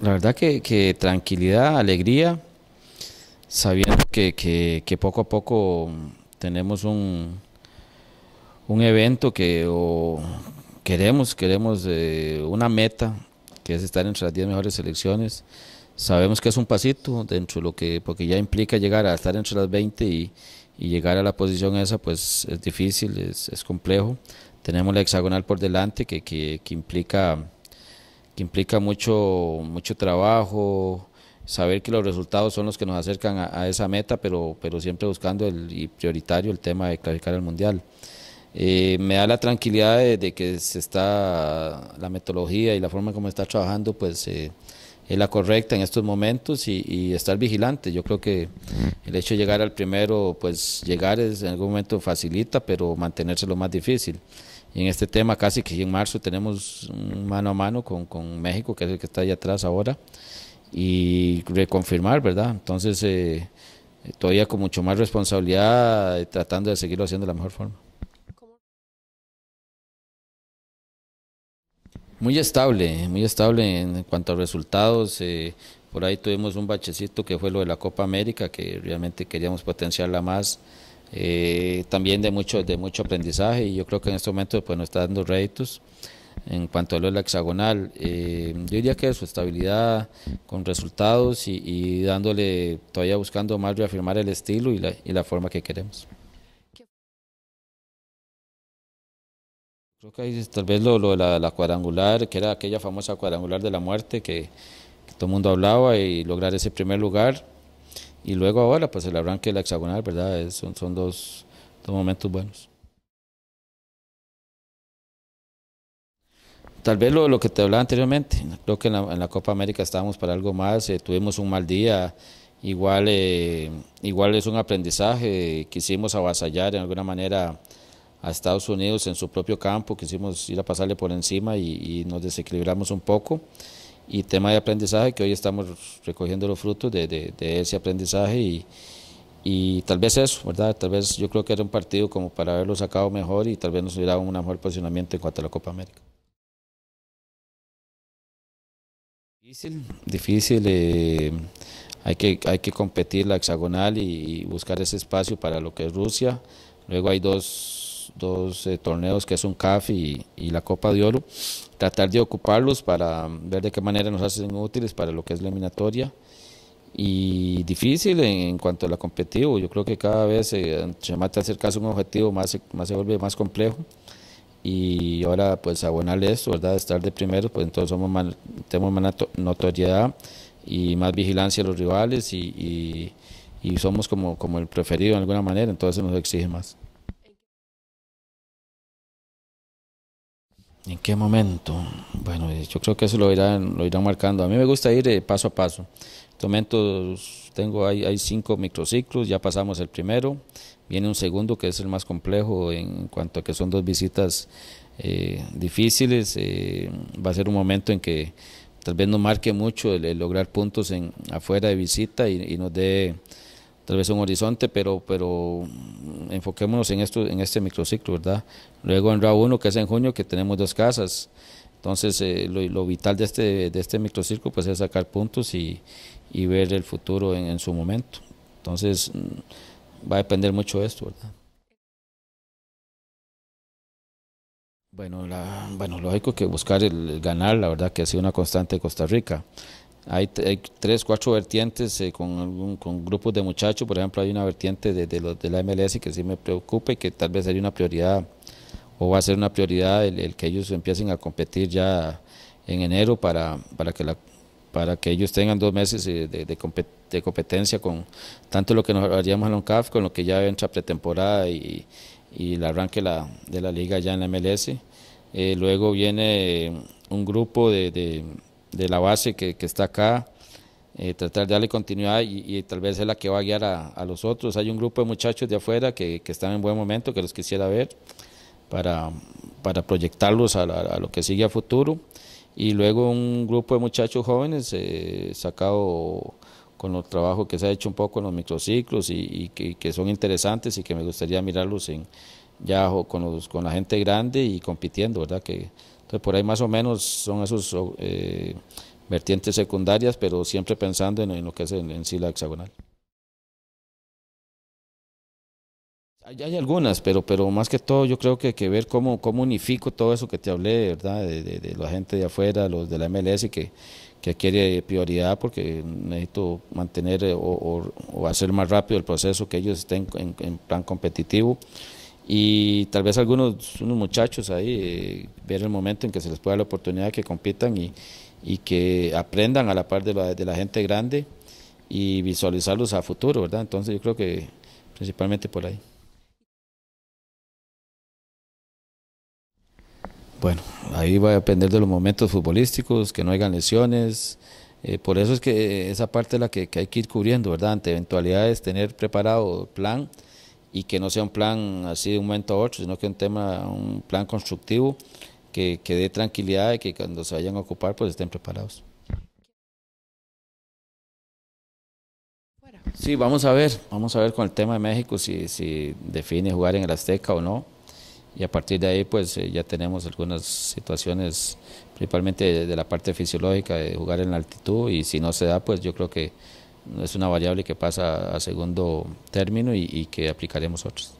la verdad que, tranquilidad, alegría, sabiendo que, poco a poco tenemos un, un evento que queremos, queremos eh, una meta, que es estar entre las 10 mejores selecciones. Sabemos que es un pasito dentro de lo que, porque ya implica llegar a estar entre las 20 y, llegar a la posición esa, pues es difícil, es, complejo. Tenemos la hexagonal por delante que, que, que implica implica mucho, mucho trabajo, saber que los resultados son los que nos acercan a, esa meta, pero, pero siempre buscando el, y prioritario el tema de clasificar al Mundial. Eh, me da la tranquilidad de, que se está la metodología y la forma como está trabajando, pues eh, es la correcta en estos momentos y, estar vigilante. Yo creo que el hecho de llegar al primero, pues llegar en algún momento facilita, pero mantenerse lo más difícil. en este tema casi que en marzo tenemos un mano a mano con, con México, que es el que está allá atrás ahora, y reconfirmar, ¿verdad? Entonces, eh, todavía con mucho más responsabilidad, tratando de seguirlo haciendo de la mejor forma. Muy estable, muy estable en cuanto a resultados. Eh, por ahí tuvimos un bachecito que fue lo de la Copa América, que realmente queríamos potenciarla más. Eh, también de mucho, de mucho aprendizaje y yo creo que en este momento pues, nos está dando réditos. En cuanto a lo de la hexagonal, eh, yo diría que su estabilidad con resultados y, y, dándole, todavía buscando más reafirmar el estilo y la, y la forma que queremos. Creo que tal vez lo, lo de la, cuadrangular, que era aquella famosa cuadrangular de la muerte que, todo el mundo hablaba y lograr ese primer lugar. Y luego ahora, pues el arranque de la hexagonal, ¿verdad? son, son dos, dos momentos buenos. Tal vez lo, lo que te hablaba anteriormente, creo que en la, Copa América estábamos para algo más, eh, tuvimos un mal día, igual, eh, igual es un aprendizaje, quisimos avasallar en alguna manera a Estados Unidos en su propio campo, quisimos ir a pasarle por encima y, nos desequilibramos un poco. Y tema de aprendizaje, que hoy estamos recogiendo los frutos de, ese aprendizaje y, tal vez eso, ¿verdad? Tal vez yo creo que era un partido como para haberlo sacado mejor y tal vez nos hubiera un mejor posicionamiento en cuanto a la Copa América. Difícil, difícil. Eh, hay, que, hay que competir la hexagonal y buscar ese espacio para lo que es Rusia. Luego hay dos dos, eh, torneos que es un CAF y, y, la Copa de Oro, tratar de ocuparlos para ver de qué manera nos hacen útiles para lo que es la eliminatoria. Y difícil en, cuanto a la competitivo, yo creo que cada vez se mata a a un objetivo, más, más se vuelve más complejo. Y ahora, pues, abonarle esto, ¿verdad? Estar de primero, pues entonces somos más, tenemos más notoriedad y más vigilancia a los rivales y, y somos como, como el preferido en alguna manera, entonces nos exige más. ¿En qué momento? Bueno, eh, yo creo que eso lo irán, lo irán marcando. A mí me gusta ir eh, paso a paso. en tengo hay, hay cinco microciclos, ya pasamos el primero, viene un segundo que es el más complejo en cuanto a que son dos visitas eh, difíciles, va a ser un momento en que tal vez no marque mucho el, lograr puntos en afuera de visita y nos dé tal vez un horizonte, pero, pero enfoquémonos en, esto, en este microciclo, ¿verdad? Luego en round 1, que es en junio, que tenemos dos casas. Entonces, eh, lo, vital de este, de este microciclo pues, es sacar puntos y, y ver el futuro en, su momento. Entonces, mm, va a depender mucho de esto, ¿verdad? Bueno, la, bueno, lógico que buscar el ganar, la verdad que ha sido una constante de Costa Rica. Hay, hay tres, cuatro vertientes eh, con, grupos de muchachos. Por ejemplo, hay una vertiente de, los, de la MLS que sí me preocupa y que tal vez sería una prioridad o va a ser una prioridad el, que ellos empiecen a competir ya en enero para, para que la para que ellos tengan dos meses eh, de, de, competencia con tanto lo que nos haríamos en Loncaf con lo que ya entra pretemporada y, el arranque de la liga ya en la MLS. Eh, luego viene un grupo de de la base que, está acá, eh, tratar de darle continuidad y, tal vez es la que va a guiar a, los otros. Hay un grupo de muchachos de afuera que, están en buen momento, que los quisiera ver para, para proyectarlos a, lo que sigue a futuro. Y luego un grupo de muchachos jóvenes eh, sacado con los trabajo que se ha hecho un poco en los microciclos y, que, son interesantes y que me gustaría mirarlos en, ya con, con la gente grande y compitiendo, ¿verdad? Que entonces por ahí más o menos son esos eh, vertientes secundarias, pero siempre pensando en, en lo que es en, en sí la hexagonal. Hay, hay algunas, pero, pero más que todo yo creo que, que ver cómo, cómo unifico todo eso que te hablé, ¿verdad? De, la gente de afuera, los de la MLS que, que adquiere prioridad porque necesito mantener eh, o, hacer más rápido el proceso, que ellos estén en plan competitivo y tal vez algunos unos muchachos ahí eh, ver el momento en que se les pueda la oportunidad de que compitan y, y, que aprendan a la par de la, gente grande y visualizarlos a futuro, ¿verdad? Entonces yo creo que principalmente por ahí. Bueno, ahí va a depender de los momentos futbolísticos, que no hagan lesiones. Eh, por eso es que esa parte es la que, hay que ir cubriendo, ¿verdad? Ante eventualidades, tener preparado plan y que no sea un plan así de un momento a otro, sino que un tema, un plan constructivo que, que dé tranquilidad y que cuando se vayan a ocupar pues estén preparados. Sí, vamos a ver, vamos a ver con el tema de México si, si define jugar en el Azteca o no. Y a partir de ahí pues eh, ya tenemos algunas situaciones, principalmente de, de la parte fisiológica, de jugar en la altitud y si no se da pues yo creo que es una variable que pasa a segundo término y, que aplicaremos otros.